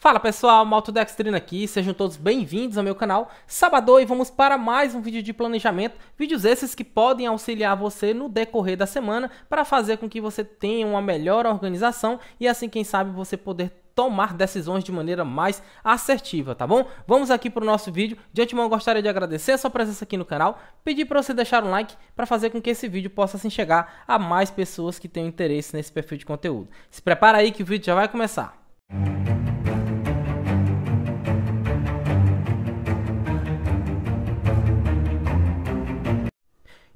Fala pessoal, Maltodextrina aqui, sejam todos bem-vindos ao meu canal Sabadão e vamos para mais um vídeo de planejamento, vídeos esses que podem auxiliar você no decorrer da semana para fazer com que você tenha uma melhor organização e assim quem sabe você poder tomar decisões de maneira mais assertiva, tá bom? Vamos aqui para o nosso vídeo. De antemão, gostaria de agradecer a sua presença aqui no canal, pedir para você deixar um like para fazer com que esse vídeo possa assim chegar a mais pessoas que tenham interesse nesse perfil de conteúdo. Se prepara aí que o vídeo já vai começar. Música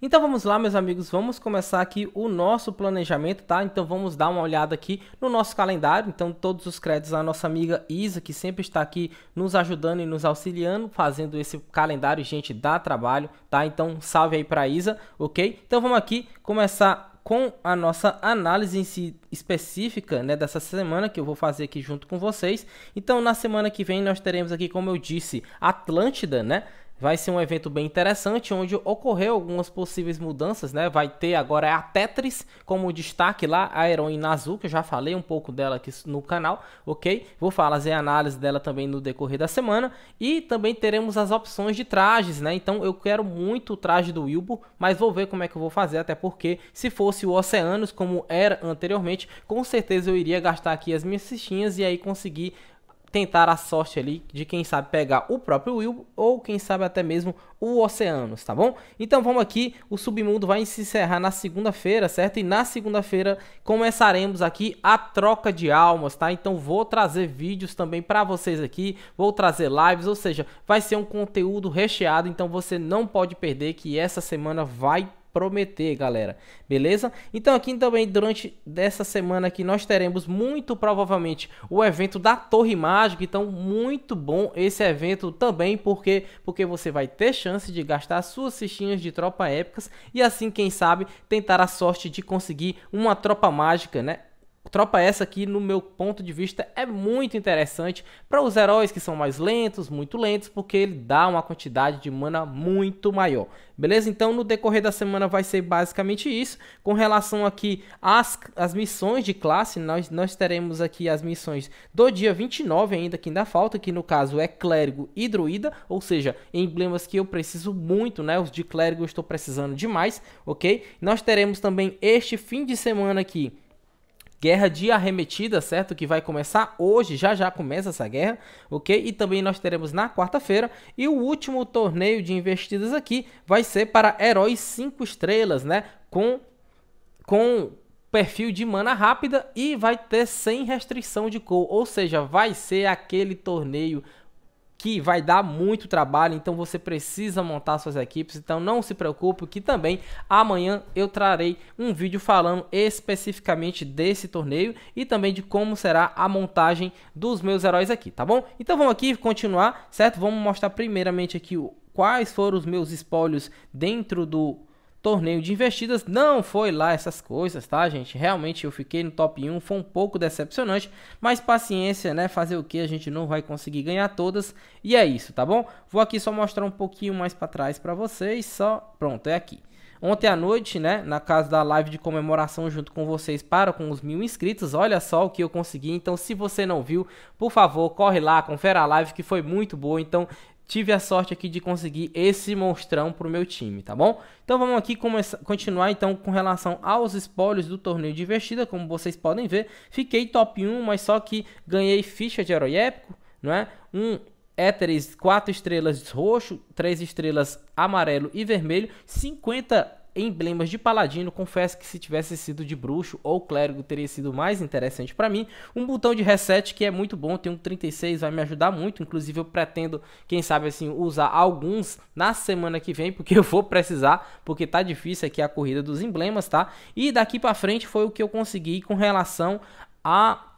Então vamos lá, meus amigos, vamos começar aqui o nosso planejamento, tá? Então vamos dar uma olhada aqui no nosso calendário. Então todos os créditos à nossa amiga Isa, que sempre está aqui nos ajudando e nos auxiliando, fazendo esse calendário, gente, dá trabalho, tá? Então salve aí para Isa, ok? Então vamos aqui começar com a nossa análise em si específica né, dessa semana que eu vou fazer aqui junto com vocês. Então, na semana que vem, nós teremos aqui, como eu disse, Atlântida, né? Vai ser um evento bem interessante, onde ocorreu algumas possíveis mudanças, né? Vai ter agora a Tetris como destaque lá, a heroína azul, que eu já falei um pouco dela aqui no canal, ok? Vou fazer a análise dela também no decorrer da semana. E também teremos as opções de trajes, né? Então eu quero muito o traje do Wilbur, mas vou ver como é que eu vou fazer, até porque se fosse o Oceanos, como era anteriormente, com certeza eu iria gastar aqui as minhas cistinhas e aí conseguir tentar a sorte ali de quem sabe pegar o próprio Will ou quem sabe até mesmo o Oceanos, tá bom? Então vamos aqui, o Submundo vai se encerrar na segunda-feira, certo? E na segunda-feira começaremos aqui a troca de almas, tá? Então vou trazer vídeos também para vocês aqui, vou trazer lives, ou seja, vai ser um conteúdo recheado, então você não pode perder que essa semana vai prometer, galera. Beleza? Então aqui também durante dessa semana aqui nós teremos muito provavelmente o evento da Torre Mágica, então muito bom esse evento também, porque porque você vai ter chance de gastar suas fichinhas de tropa épicas e assim, quem sabe, tentar a sorte de conseguir uma tropa mágica, né? Tropa essa aqui no meu ponto de vista, é muito interessante para os heróis que são mais lentos, muito lentos, porque ele dá uma quantidade de mana muito maior. Beleza? Então, no decorrer da semana vai ser basicamente isso. Com relação aqui às, às missões de classe, nós, nós teremos aqui as missões do dia 29 ainda, que ainda falta, que no caso é Clérigo e Druida, ou seja, emblemas que eu preciso muito, né? Os de Clérigo eu estou precisando demais, ok? Nós teremos também este fim de semana aqui guerra de arremetida, certo? Que vai começar hoje, já já começa essa guerra, ok? E também nós teremos na quarta-feira. E o último torneio de investidas aqui vai ser para heróis 5 estrelas, né? Com. Com perfil de mana rápida e vai ter sem restrição de cor, ou seja, vai ser aquele torneio que vai dar muito trabalho, então você precisa montar suas equipes. Então não se preocupe que também amanhã eu trarei um vídeo falando especificamente desse torneio e também de como será a montagem dos meus heróis aqui, tá bom? Então vamos aqui continuar, certo? Vamos mostrar primeiramente aqui quais foram os meus espólios dentro do torneio de investidas. Não foi lá essas coisas, tá, gente? Realmente eu fiquei no top 1, foi um pouco decepcionante, mas paciência, né? Fazer o que a gente não vai conseguir ganhar todas. E é isso, tá bom? Vou aqui só mostrar um pouquinho mais para trás para vocês, só pronto, é aqui. Ontem à noite, né, na casa da live de comemoração junto com vocês para com os mil inscritos, olha só o que eu consegui. Então, se você não viu, por favor, corre lá, confere a live que foi muito boa. Então, tive a sorte aqui de conseguir esse monstrão para o meu time, tá bom? Então vamos aqui continuar então com relação aos spoilers do torneio de investida, como vocês podem ver, fiquei top 1, mas só que ganhei ficha de herói épico, não é? Um éteres 4 estrelas roxo, 3 estrelas amarelo e vermelho, 50 emblemas de paladino, confesso que se tivesse sido de bruxo ou clérigo teria sido mais interessante para mim. Um botão de reset que é muito bom, tem um 36, vai me ajudar muito, inclusive eu pretendo, quem sabe assim, usar alguns na semana que vem, porque eu vou precisar, porque tá difícil aqui a corrida dos emblemas, tá? E daqui para frente foi o que eu consegui com relação a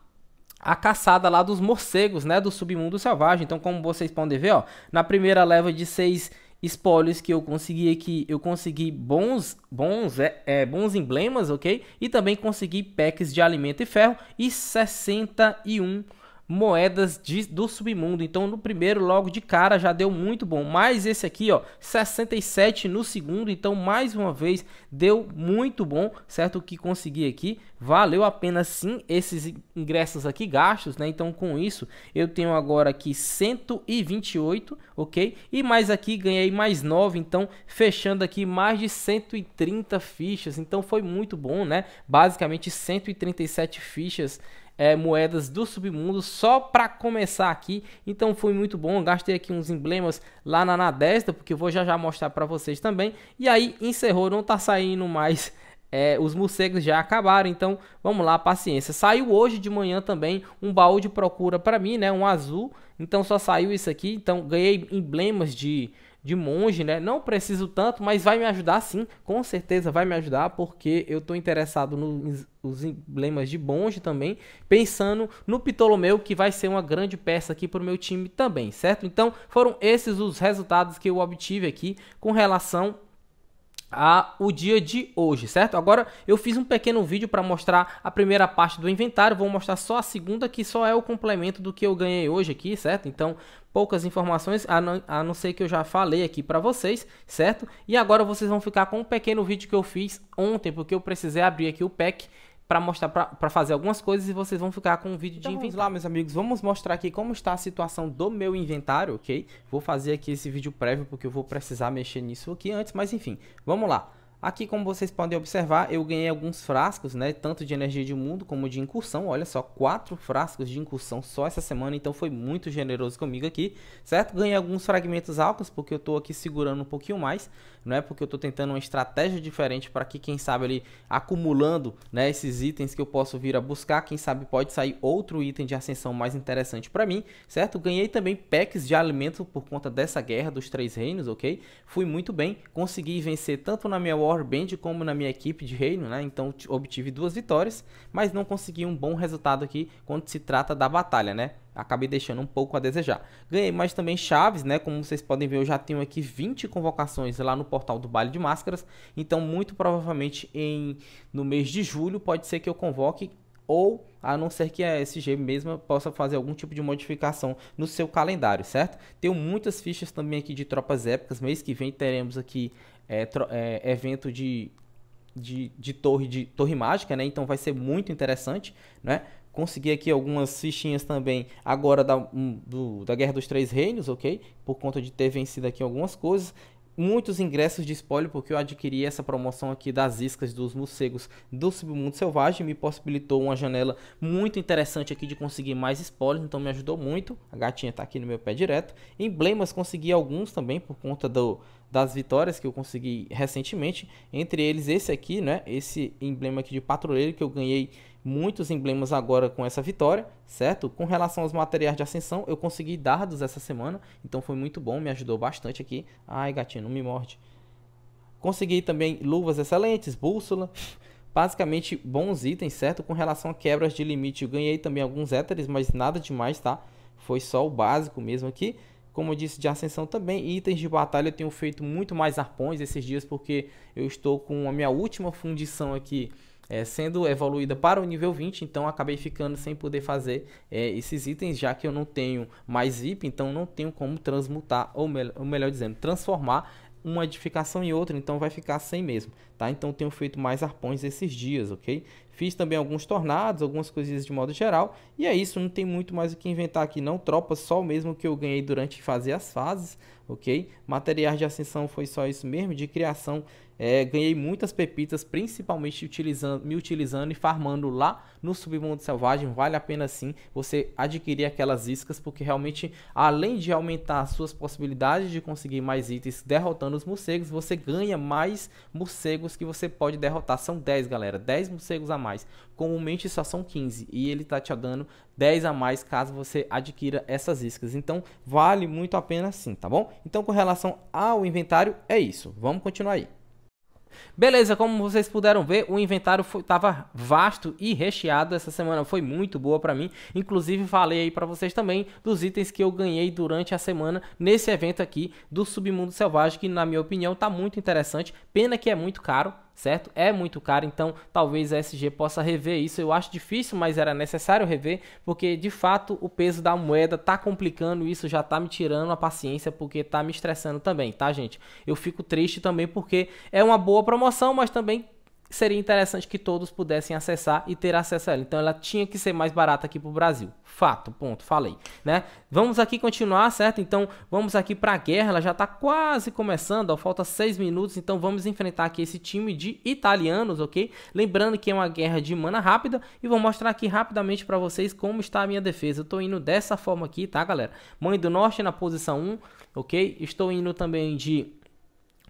a caçada lá dos morcegos, né, do submundo selvagem. Então, como vocês podem ver, ó, na primeira leva de seis espólios que eu consegui aqui, eu consegui bons, bons, é, é, bons emblemas, ok? E também consegui packs de alimento e ferro e 61 moedas de, do submundo. Então no primeiro logo de cara já deu muito bom. Mais esse aqui, ó, 67 no segundo. Então mais uma vez deu muito bom, certo? O que consegui aqui valeu a pena sim esses ingressos aqui gastos, né? Então com isso eu tenho agora aqui 128, ok? E mais aqui ganhei mais 9, então fechando aqui mais de 130 fichas. Então foi muito bom, né? Basicamente 137 fichas é, moedas do submundo só para começar aqui. Então foi muito bom. Gastei aqui uns emblemas lá na Nadesta, porque eu vou já já mostrar para vocês também. E aí encerrou, não tá saindo mais. É, os morcegos já acabaram, então vamos lá, paciência. Saiu hoje de manhã também um baú de procura para mim, né? Um azul. Então só saiu isso aqui. Então ganhei emblemas de de monge, né? Não preciso tanto, mas vai me ajudar sim, com certeza vai me ajudar, porque eu estou interessado nos emblemas de monge também, pensando no Ptolomeu, que vai ser uma grande peça aqui para o meu time também, certo? Então foram esses os resultados que eu obtive aqui com relação a o dia de hoje, certo? Agora eu fiz um pequeno vídeo para mostrar a primeira parte do inventário, vou mostrar só a segunda que só é o complemento do que eu ganhei hoje aqui, certo? Então poucas informações, a não, a não ser que eu já falei aqui para vocês, certo? E agora vocês vão ficar com um pequeno vídeo que eu fiz ontem, porque eu precisei abrir aqui o pack para mostrar, para fazer algumas coisas e vocês vão ficar com um vídeo então de inventário. Vamos lá, meus amigos, vamos mostrar aqui como está a situação do meu inventário, ok? Vou fazer aqui esse vídeo prévio porque eu vou precisar mexer nisso aqui antes, mas enfim, vamos lá. Aqui, como vocês podem observar, eu ganhei alguns frascos, né? Tanto de energia de mundo como de incursão. Olha só, quatro frascos de incursão só essa semana, então foi muito generoso comigo aqui, certo? Ganhei alguns fragmentos alcos, porque eu tô aqui segurando um pouquinho mais, né? Porque eu tô tentando uma estratégia diferente para que, quem sabe, ali acumulando, né? Esses itens que eu posso vir a buscar, quem sabe pode sair outro item de ascensão mais interessante para mim, certo? Ganhei também packs de alimento por conta dessa guerra dos três reinos, ok? Fui muito bem, consegui vencer tanto na minha War Power Band como na minha equipe de reino, né? Então obtive duas vitórias, mas não consegui um bom resultado aqui quando se trata da batalha, né? Acabei deixando um pouco a desejar. Ganhei mais também chaves, né? Como vocês podem ver, eu já tenho aqui 20 convocações lá no portal do Baile de Máscaras. Então, muito provavelmente em no mês de julho pode ser que eu convoque ou a não ser que a SG mesma possa fazer algum tipo de modificação no seu calendário, certo? Tenho muitas fichas também aqui de tropas épicas. Mês que vem teremos aqui é, é, evento de, de, de, torre de torre mágica, né? Então vai ser muito interessante, né? Consegui aqui algumas fichinhas também agora da, hum, do, da Guerra dos Três Reinos, ok? Por conta de ter vencido aqui algumas coisas muitos ingressos de spoiler porque eu adquiri essa promoção aqui das iscas dos morcegos do Submundo Selvagem, me possibilitou uma janela muito interessante aqui de conseguir mais spoilers então me ajudou muito. A gatinha está aqui no meu pé direto. Emblemas consegui alguns também por conta do das vitórias que eu consegui recentemente, entre eles esse aqui, né? Esse emblema aqui de patrulheiro que eu ganhei muitos emblemas agora com essa vitória, certo? Com relação aos materiais de ascensão, eu consegui dardos essa semana, então foi muito bom, me ajudou bastante aqui. Ai, gatinho, não me morde. Consegui também luvas excelentes, bússola, basicamente bons itens, certo? Com relação a quebras de limite, eu ganhei também alguns éteres, mas nada demais, tá? Foi só o básico mesmo aqui. Como eu disse, de ascensão também. Itens de batalha eu tenho feito muito mais arpões esses dias, porque eu estou com a minha última fundição aqui é, sendo evoluída para o nível 20, então acabei ficando sem poder fazer é, esses itens, já que eu não tenho mais VIP, então não tenho como transmutar, ou, me ou melhor dizendo, transformar uma edificação e outra, então vai ficar sem mesmo, tá? Então tenho feito mais arpões esses dias, ok? Fiz também alguns tornados, algumas coisinhas de modo geral, e é isso, não tem muito mais o que inventar aqui não, tropas só o mesmo que eu ganhei durante fazer as fases, ok? Materiais de ascensão foi só isso mesmo, de criação é, ganhei muitas pepitas, principalmente utilizando, me utilizando e farmando lá no Submundo Selvagem. Vale a pena sim você adquirir aquelas iscas, porque realmente, além de aumentar as suas possibilidades de conseguir mais itens derrotando os morcegos, você ganha mais morcegos que você pode derrotar. São 10, galera, 10 morcegos a mais. Comumente só são 15 e ele tá te dando 10 a mais caso você adquira essas iscas. Então, vale muito a pena sim, tá bom? Então, com relação ao inventário, é isso. Vamos continuar aí. Beleza, como vocês puderam ver, o inventário estava vasto e recheado. Essa semana foi muito boa para mim. Inclusive, falei aí para vocês também dos itens que eu ganhei durante a semana nesse evento aqui do Submundo Selvagem, que na minha opinião tá muito interessante. Pena que é muito caro, certo? É muito caro, então talvez a SG possa rever isso. Eu acho difícil, mas era necessário rever, porque de fato o peso da moeda tá complicando isso, já tá me tirando a paciência, porque tá me estressando também, tá, gente? Eu fico triste também porque é uma boa promoção, mas também seria interessante que todos pudessem acessar e ter acesso a ela. Então ela tinha que ser mais barata aqui para o Brasil. Fato, ponto, falei, né? Vamos aqui continuar, certo? Então vamos aqui para a guerra, ela já está quase começando, ó, falta seis minutos, então vamos enfrentar aqui esse time de italianos, ok? Lembrando que é uma guerra de mana rápida e vou mostrar aqui rapidamente para vocês como está a minha defesa. Eu estou indo dessa forma aqui, tá galera? Mãe do Norte na posição 1, ok? Estou indo também de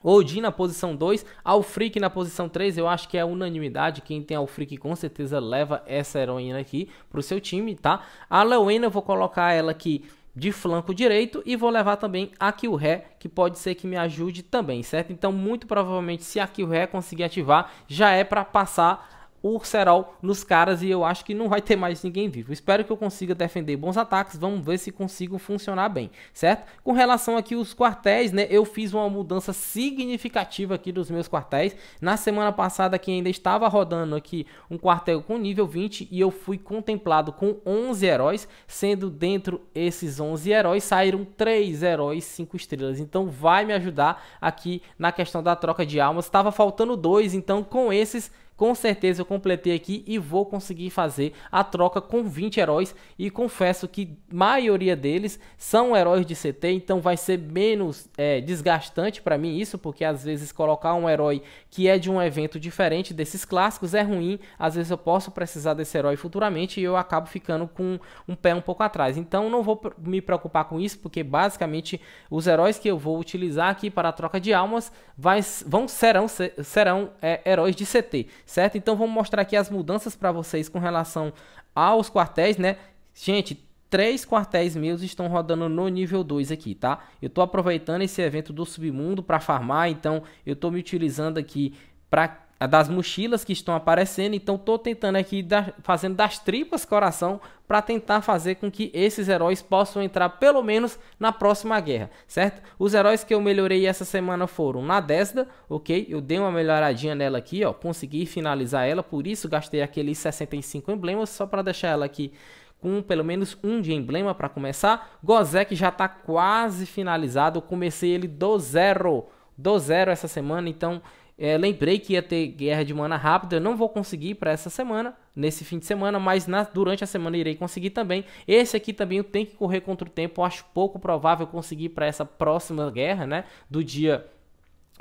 Odin na posição 2, Alfric na posição 3, eu acho que é unanimidade, quem tem Alfric com certeza leva essa heroína aqui pro seu time, tá? A Leuena eu vou colocar ela aqui de flanco direito e vou levar também a Ré, que pode ser que me ajude também, certo? Então, muito provavelmente, se a Ré conseguir ativar, já é para passar o Serol nos caras e eu acho que não vai ter mais ninguém vivo. Espero que eu consiga defender bons ataques, vamos ver se consigo funcionar bem, certo? Com relação aqui os quartéis, né, eu fiz uma mudança significativa aqui dos meus quartéis. Na semana passada que ainda estava rodando aqui um quartel com nível 20 e eu fui contemplado com 11 heróis, sendo dentro esses 11 heróis saíram 3 heróis 5 estrelas. Então vai me ajudar aqui na questão da troca de almas. estava faltando dois, então com esses com certeza eu completei aqui e vou conseguir fazer a troca com 20 heróis. E confesso que maioria deles são heróis de CT, então vai ser menos é, desgastante para mim isso, porque às vezes colocar um herói que é de um evento diferente desses clássicos é ruim. Às vezes eu posso precisar desse herói futuramente e eu acabo ficando com um pé um pouco atrás. Então não vou me preocupar com isso, porque basicamente os heróis que eu vou utilizar aqui para a troca de almas vai, vão serão, serão é, heróis de CT certo? Então vamos mostrar aqui as mudanças para vocês com relação aos quartéis, né? Gente, três quartéis meus estão rodando no nível 2 aqui, tá? Eu tô aproveitando esse evento do submundo para farmar, então eu tô me utilizando aqui para das mochilas que estão aparecendo, então estou tentando aqui da, fazendo das tripas coração para tentar fazer com que esses heróis possam entrar pelo menos na próxima guerra, certo? Os heróis que eu melhorei essa semana foram na Desda, ok? Eu dei uma melhoradinha nela aqui, ó, consegui finalizar ela, por isso gastei aqueles 65 emblemas só para deixar ela aqui com pelo menos um de emblema para começar. Gozek já está quase finalizado, eu comecei ele do zero, do zero essa semana, então é, lembrei que ia ter guerra de mana rápida, não vou conseguir para essa semana, nesse fim de semana, mas na, durante a semana irei conseguir também. Esse aqui também tem que correr contra o tempo, acho pouco provável conseguir para essa próxima guerra, né? Do dia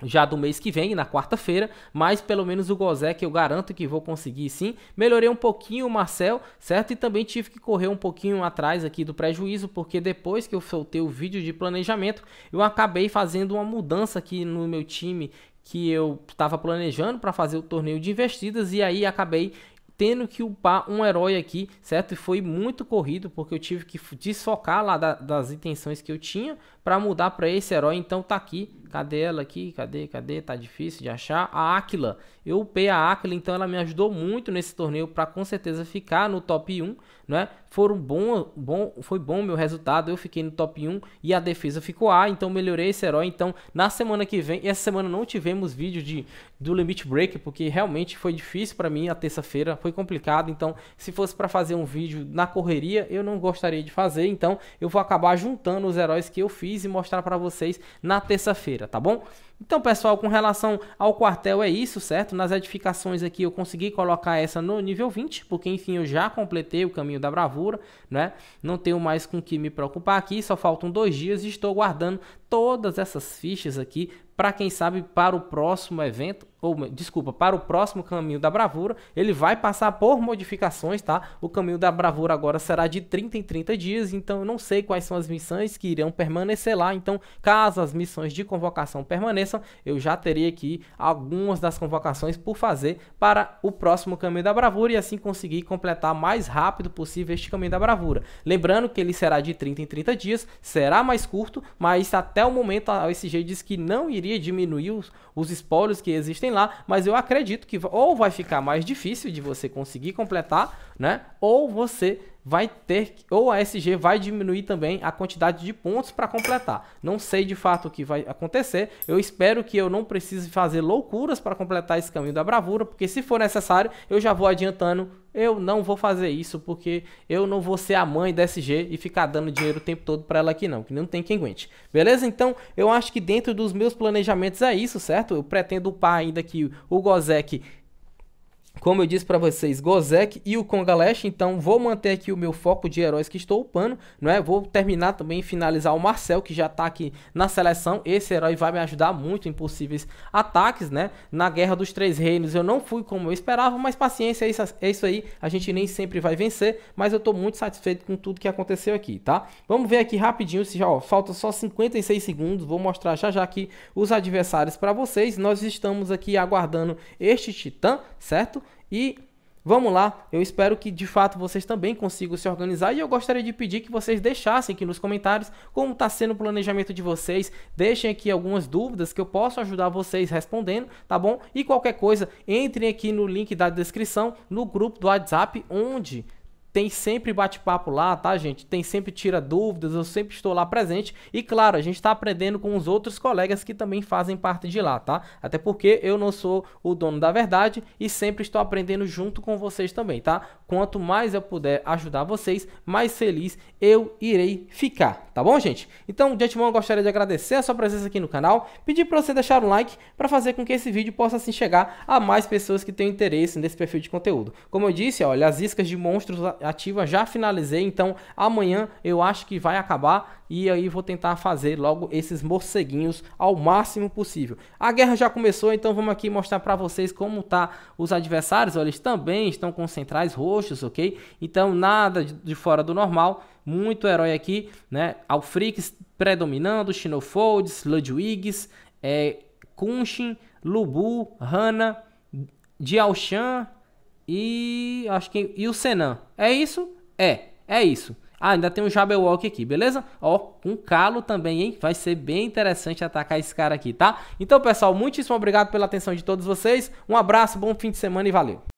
já do mês que vem, na quarta-feira, mas pelo menos o Gozek eu garanto que vou conseguir sim. Melhorei um pouquinho o Marcel, certo? E também tive que correr um pouquinho atrás aqui do prejuízo, porque depois que eu soltei o vídeo de planejamento, eu acabei fazendo uma mudança aqui no meu time que eu estava planejando para fazer o torneio de investidas e aí acabei tendo que upar um herói aqui, certo? E foi muito corrido porque eu tive que desfocar lá da, das intenções que eu tinha para mudar para esse herói. Então tá aqui. Cadê ela aqui? Cadê? Cadê? Tá difícil de achar. A Aquila. Eu upei a Aquila, então ela me ajudou muito nesse torneio para com certeza ficar no top 1, né? Foram bom, bom, foi bom meu resultado. Eu fiquei no top 1 e a defesa ficou A, então melhorei esse herói. Então, na semana que vem, essa semana não tivemos vídeo de do Limit Break, porque realmente foi difícil para mim a terça-feira, foi complicado. Então, se fosse para fazer um vídeo na correria, eu não gostaria de fazer. Então, eu vou acabar juntando os heróis que eu fiz fiz e mostrar para vocês na terça-feira, tá bom? Então, pessoal, com relação ao quartel é isso, certo? Nas edificações aqui eu consegui colocar essa no nível 20, porque enfim, eu já completei o caminho da bravura, né? Não tenho mais com que me preocupar aqui, só faltam dois dias e estou guardando todas essas fichas aqui para quem sabe para o próximo evento, ou desculpa, para o próximo caminho da bravura, ele vai passar por modificações, tá? O caminho da bravura agora será de 30 em 30 dias, então eu não sei quais são as missões que irão permanecer lá, então caso as missões de convocação permaneçam pensam, eu já teria aqui algumas das convocações por fazer para o próximo Caminho da Bravura e assim conseguir completar mais rápido possível este Caminho da Bravura. Lembrando que ele será de 30 em 30 dias, será mais curto, mas até o momento a OSG diz que não iria diminuir os, os spoilers que existem lá, mas eu acredito que ou vai ficar mais difícil de você conseguir completar, né? Ou você vai ter ou a SG vai diminuir também a quantidade de pontos para completar. Não sei de fato o que vai acontecer. Eu espero que eu não precise fazer loucuras para completar esse caminho da bravura, porque se for necessário, eu já vou adiantando eu não vou fazer isso porque eu não vou ser a mãe da SG e ficar dando dinheiro o tempo todo para ela aqui não, que não tem quem aguente. Beleza? Então, eu acho que dentro dos meus planejamentos é isso, certo? Eu pretendo upar ainda aqui o Gozek como eu disse para vocês, Gozek e o Congalesh, então vou manter aqui o meu foco de heróis que estou upando, não é? Vou terminar também finalizar o Marcel, que já está aqui na seleção. Esse herói vai me ajudar muito em possíveis ataques, né? Na Guerra dos Três Reinos eu não fui como eu esperava, mas paciência, é isso, é isso aí. A gente nem sempre vai vencer, mas eu estou muito satisfeito com tudo que aconteceu aqui, tá? Vamos ver aqui rapidinho, se já, ó, falta só 56 segundos, vou mostrar já já aqui os adversários para vocês. Nós estamos aqui aguardando este Titã, certo? E vamos lá, eu espero que de fato vocês também consigam se organizar e eu gostaria de pedir que vocês deixassem aqui nos comentários como está sendo o planejamento de vocês, deixem aqui algumas dúvidas que eu posso ajudar vocês respondendo, tá bom? E qualquer coisa, entrem aqui no link da descrição, no grupo do WhatsApp, onde tem sempre bate-papo lá, tá, gente? Tem sempre tira dúvidas, eu sempre estou lá presente. E claro, a gente está aprendendo com os outros colegas que também fazem parte de lá, tá? Até porque eu não sou o dono da verdade e sempre estou aprendendo junto com vocês também, tá? Quanto mais eu puder ajudar vocês, mais feliz eu irei ficar, tá bom, gente? Então, de antemão, eu gostaria de agradecer a sua presença aqui no canal, pedir para você deixar um like para fazer com que esse vídeo possa assim chegar a mais pessoas que tenham interesse nesse perfil de conteúdo. Como eu disse, olha, as iscas de monstros ativa, já finalizei, então amanhã eu acho que vai acabar e aí vou tentar fazer logo esses morceguinhos ao máximo possível. A guerra já começou, então vamos aqui mostrar para vocês como tá os adversários, olha, eles também estão com centrais roxos, ok? Então nada de fora do normal, muito herói aqui, né? Alfrix predominando, Shinofolds Ludwigs, é, Kunshin, Lubu, Hana, Dialshan e acho que e o Senan. É isso? É, é isso. Ah, ainda tem um Jabberwock aqui, beleza? Ó, com um calo também, hein? Vai ser bem interessante atacar esse cara aqui, tá? Então, pessoal, muitíssimo obrigado pela atenção de todos vocês. Um abraço, bom fim de semana e valeu!